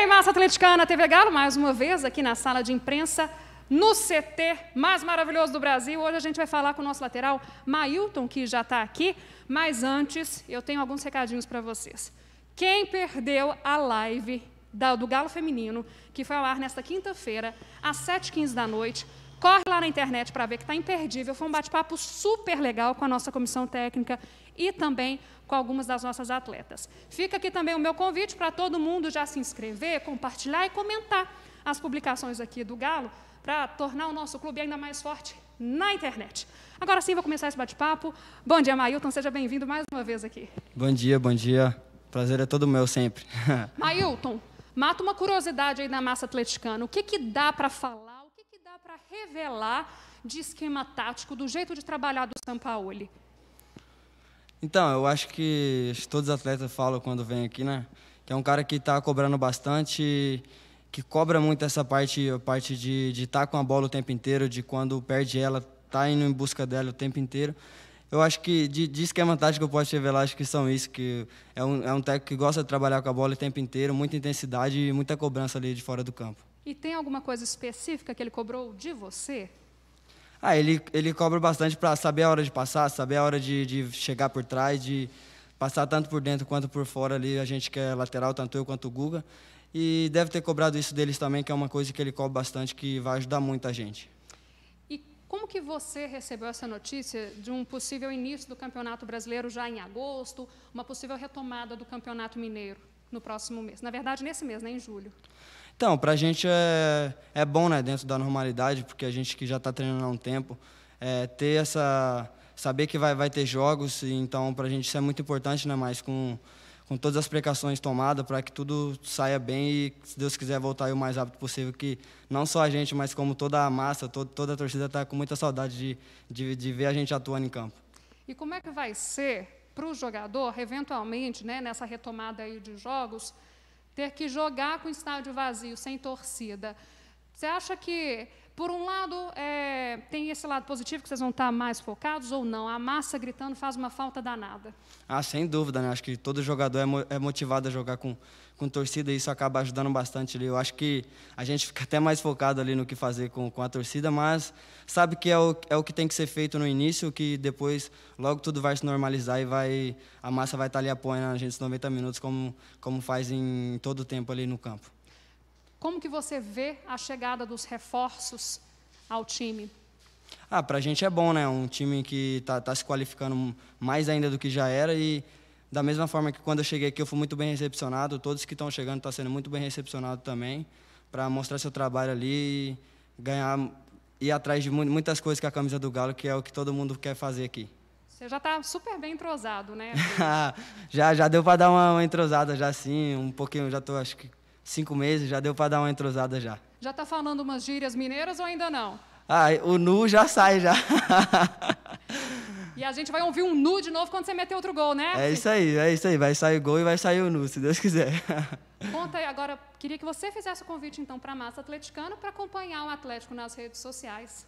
bem, massa atleticana TV Galo, mais uma vez aqui na sala de imprensa, no CT mais maravilhoso do Brasil. Hoje a gente vai falar com o nosso lateral, Mailton, que já está aqui. Mas antes, eu tenho alguns recadinhos para vocês. Quem perdeu a live do Galo Feminino, que foi ao ar nesta quinta-feira, às 7h15 da noite, Corre lá na internet para ver que está imperdível. Foi um bate-papo super legal com a nossa comissão técnica e também com algumas das nossas atletas. Fica aqui também o meu convite para todo mundo já se inscrever, compartilhar e comentar as publicações aqui do Galo para tornar o nosso clube ainda mais forte na internet. Agora sim, vou começar esse bate-papo. Bom dia, Mailton. Seja bem-vindo mais uma vez aqui. Bom dia, bom dia. Prazer é todo meu sempre. Mailton, mata uma curiosidade aí na massa atleticana. O que, que dá para falar? para revelar de esquema tático, do jeito de trabalhar do Sampaoli? Então, eu acho que todos os atletas falam quando vem aqui, né? Que é um cara que está cobrando bastante, que cobra muito essa parte, a parte de estar tá com a bola o tempo inteiro, de quando perde ela, tá indo em busca dela o tempo inteiro. Eu acho que de, de esquema tático eu posso revelar, acho que são isso, que é um, é um técnico que gosta de trabalhar com a bola o tempo inteiro, muita intensidade e muita cobrança ali de fora do campo. E tem alguma coisa específica que ele cobrou de você? Ah, ele, ele cobra bastante para saber a hora de passar, saber a hora de, de chegar por trás, de passar tanto por dentro quanto por fora ali. A gente que é lateral, tanto eu quanto o Guga. E deve ter cobrado isso deles também, que é uma coisa que ele cobra bastante, que vai ajudar muito a gente. E como que você recebeu essa notícia de um possível início do Campeonato Brasileiro já em agosto, uma possível retomada do Campeonato Mineiro no próximo mês? Na verdade, nesse mês, né, em julho. Então, para a gente é, é bom, né, dentro da normalidade, porque a gente que já está treinando há um tempo, é, ter essa saber que vai, vai ter jogos, então para a gente isso é muito importante, né? Mas com, com todas as precauções tomadas para que tudo saia bem e, se Deus quiser, voltar aí o mais rápido possível, que não só a gente, mas como toda a massa, todo, toda a torcida está com muita saudade de, de, de, ver a gente atuando em campo. E como é que vai ser para o jogador, eventualmente, né, nessa retomada aí de jogos, ter que jogar com o estádio vazio, sem torcida, você acha que, por um lado, é, tem esse lado positivo que vocês vão estar mais focados ou não? A massa gritando faz uma falta danada. Ah, sem dúvida, né? Acho que todo jogador é, é, motivado a jogar com, com torcida e isso acaba ajudando bastante ali. Eu acho que a gente fica até mais focado ali no que fazer com, com a torcida, mas sabe que é o, é o que tem que ser feito no início, que depois logo tudo vai se normalizar e vai a massa vai estar ali apoiando a gente 90 minutos, como, como faz em todo o tempo ali no campo. Como que você vê a chegada dos reforços ao time? Ah, para a gente é bom, né? Um time que está tá se qualificando mais ainda do que já era e da mesma forma que quando eu cheguei aqui eu fui muito bem recepcionado, todos que estão chegando estão tá sendo muito bem recepcionados também para mostrar seu trabalho ali e ganhar ir atrás de muitas coisas com a camisa do Galo, que é o que todo mundo quer fazer aqui. Você já está super bem entrosado, né? já, já deu para dar uma, uma entrosada já assim, um pouquinho, já estou acho que cinco meses, já deu para dar uma entrosada já. Já está falando umas gírias mineiras ou ainda não? Ah, o nu já sai já. E a gente vai ouvir um nu de novo quando você meter outro gol, né? É isso aí, é isso aí. Vai sair o gol e vai sair o nu, se Deus quiser. Conta aí agora, queria que você fizesse o convite então para a massa atleticana para acompanhar o Atlético nas redes sociais.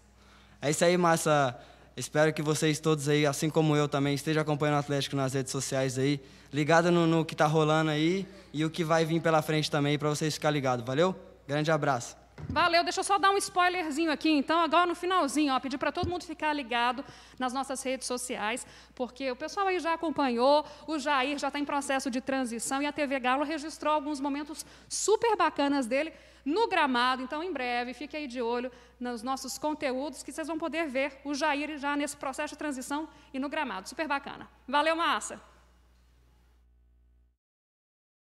É isso aí, massa. Espero que vocês todos aí, assim como eu também, estejam acompanhando o Atlético nas redes sociais aí, ligado no, no que está rolando aí e o que vai vir pela frente também, para vocês ficarem ligados. Valeu? Grande abraço. Valeu, deixa eu só dar um spoilerzinho aqui, então, agora no finalzinho, ó, pedir para todo mundo ficar ligado nas nossas redes sociais, porque o pessoal aí já acompanhou, o Jair já está em processo de transição e a TV Galo registrou alguns momentos super bacanas dele no gramado, então em breve, fique aí de olho nos nossos conteúdos que vocês vão poder ver o Jair já nesse processo de transição e no gramado, super bacana. Valeu, massa!